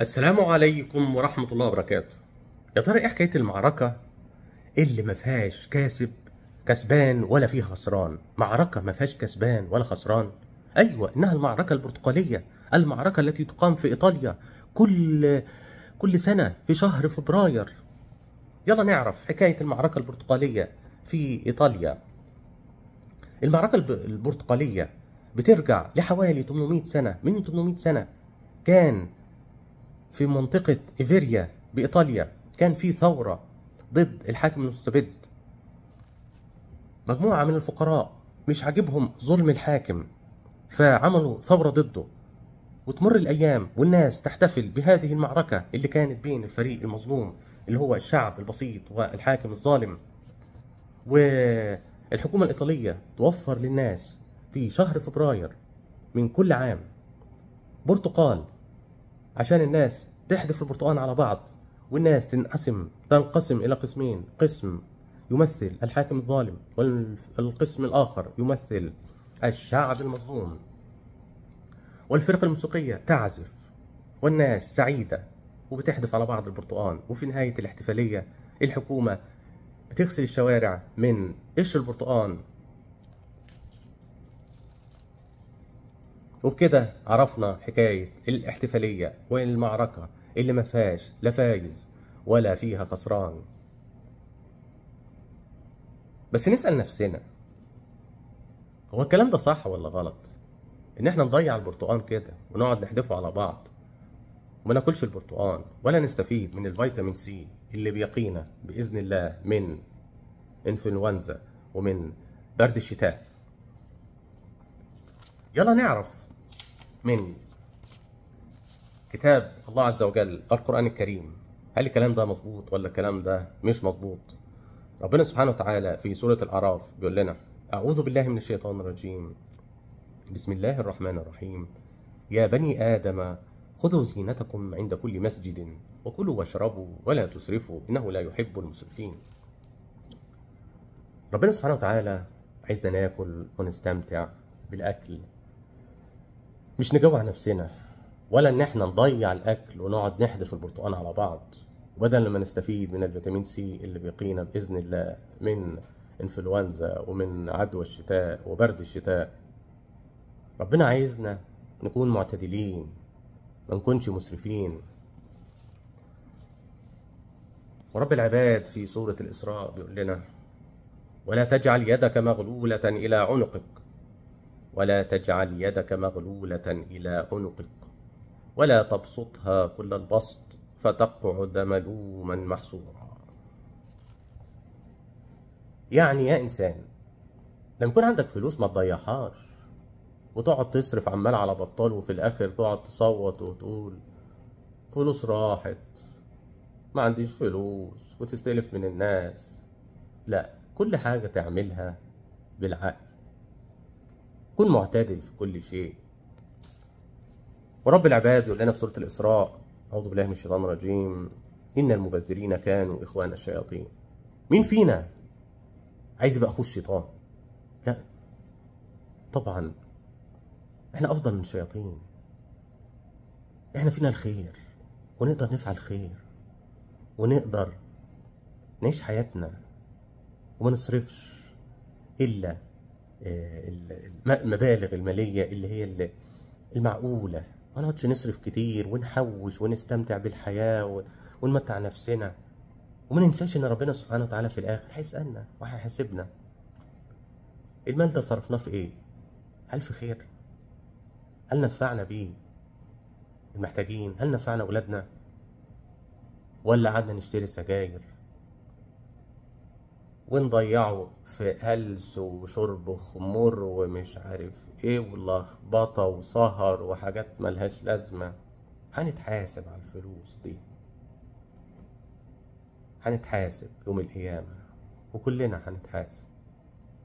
السلام عليكم ورحمة الله وبركاته يا ترى ايه حكاية المعركة اللي ما فيهاش كاسب كسبان ولا فيه خسران معركة ما فيهاش كسبان ولا خسران أيوة إنها المعركة البرتقالية المعركة التي تقام في إيطاليا كل كل سنة في شهر فبراير يلا نعرف حكاية المعركة البرتقالية في إيطاليا المعركة البرتقالية بترجع لحوالي 800 سنة من 800 سنة كان في منطقة إيفيريا بإيطاليا كان في ثورة ضد الحاكم المستبد مجموعة من الفقراء مش عاجبهم ظلم الحاكم فعملوا ثورة ضده وتمر الأيام والناس تحتفل بهذه المعركة اللي كانت بين الفريق المظلوم اللي هو الشعب البسيط والحاكم الظالم والحكومة الإيطالية توفر للناس في شهر فبراير من كل عام برتقال عشان الناس تحذف البرتقان على بعض والناس تنقسم تنقسم الى قسمين قسم يمثل الحاكم الظالم والقسم الاخر يمثل الشعب المظلوم والفرق الموسيقيه تعزف والناس سعيده وبتحذف على بعض البرتقان وفي نهايه الاحتفاليه الحكومه بتغسل الشوارع من قشر البرتقان وبكده عرفنا حكاية الاحتفالية وين المعركة اللي ما فيهاش لا فايز ولا فيها خسران بس نسأل نفسنا هو الكلام ده صح ولا غلط ان احنا نضيع البرتقان كده ونقعد نحدفه على بعض وما ناكلش البرتقان ولا نستفيد من الفيتامين سي اللي بيقينا باذن الله من انفلونزا ومن برد الشتاء يلا نعرف من كتاب الله عز وجل القرآن الكريم هل الكلام ده مظبوط ولا الكلام ده مش مظبوط ربنا سبحانه وتعالى في سورة الأعراف بيقول لنا أعوذ بالله من الشيطان الرجيم بسم الله الرحمن الرحيم يا بني آدم خذوا زينتكم عند كل مسجد وكلوا واشربوا ولا تسرفوا إنه لا يحب المسرفين ربنا سبحانه وتعالى عايزنا ناكل ونستمتع بالأكل مش نجوع نفسنا ولا ان احنا نضيع الاكل ونقعد نحدف البرتقال على بعض بدل ما نستفيد من الفيتامين سي اللي بيقينا باذن الله من انفلونزا ومن عدوى الشتاء وبرد الشتاء ربنا عايزنا نكون معتدلين ما نكونش مسرفين ورب العباد في سورة الإسراء بيقول لنا ولا تجعل يدك مغلولة إلى عنقك ولا تجعل يدك مغلولة إلى عنقك ولا تبسطها كل البسط فتقعد ملوما محصورا يعني يا إنسان لما يكون عندك فلوس ما تضيعهاش وتقعد تصرف عمال على بطال وفي الآخر تقعد تصوت وتقول فلوس راحت ما عنديش فلوس وتستلف من الناس لا كل حاجة تعملها بالعقل كن معتدل في كل شيء ورب العباد يقول لنا في سورة الإسراء أعوذ بالله من الشيطان الرجيم إن المبذرين كانوا إخوان الشياطين مين فينا عايز يبقى أخوه الشيطان لا طبعا احنا أفضل من الشياطين احنا فينا الخير ونقدر نفعل خير ونقدر نعيش حياتنا وما نصرفش إلا آه، المبالغ الماليه اللي هي المعقوله ما نقعدش نصرف كتير ونحوش ونستمتع بالحياه ونمتع نفسنا وما ننساش ان ربنا سبحانه وتعالى في الاخر هيسالنا وهيحاسبنا المال ده صرفناه في ايه هل في خير هل نفعنا بيه المحتاجين هل نفعنا اولادنا ولا قعدنا نشتري سجاير ونضيعه في هلس وشرب خمور ومش عارف ايه ولخبطه وسهر وحاجات ملهاش لازمه هنتحاسب على الفلوس دي هنتحاسب يوم القيامه وكلنا هنتحاسب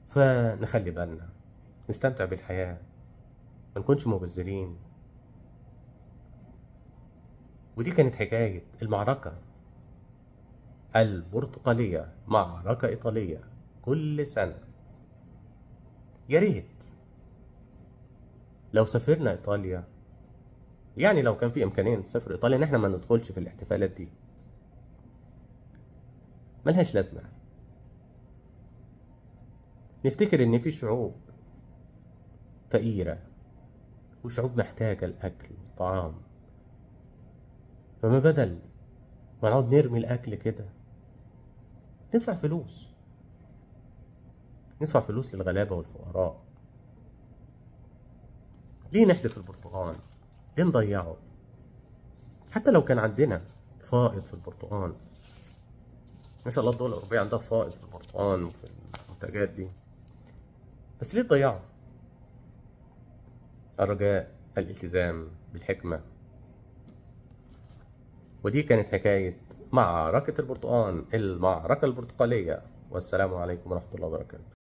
فنخلي بالنا نستمتع بالحياه ما نكونش مبذرين ودي كانت حكايه المعركه البرتقاليه معركه ايطاليه كل سنة يا ريت لو سافرنا إيطاليا يعني لو كان في إمكانية نسافر إيطاليا إن إحنا ما ندخلش في الاحتفالات دي ملهاش لازمة نفتكر إن في شعوب فقيرة وشعوب محتاجة الأكل والطعام فما بدل ما نقعد نرمي الأكل كده ندفع فلوس ندفع فلوس للغلابه والفقراء ليه نحذف البرتقال ليه نضيعه حتى لو كان عندنا فائض في البرتقال ما شاء الله الدول الاوروبيه عندها فائض في البرتقال وفي المنتجات دي بس ليه تضيعه الرجاء الالتزام بالحكمه ودي كانت حكايه معركه البرتقال المعركه البرتقاليه والسلام عليكم ورحمه الله وبركاته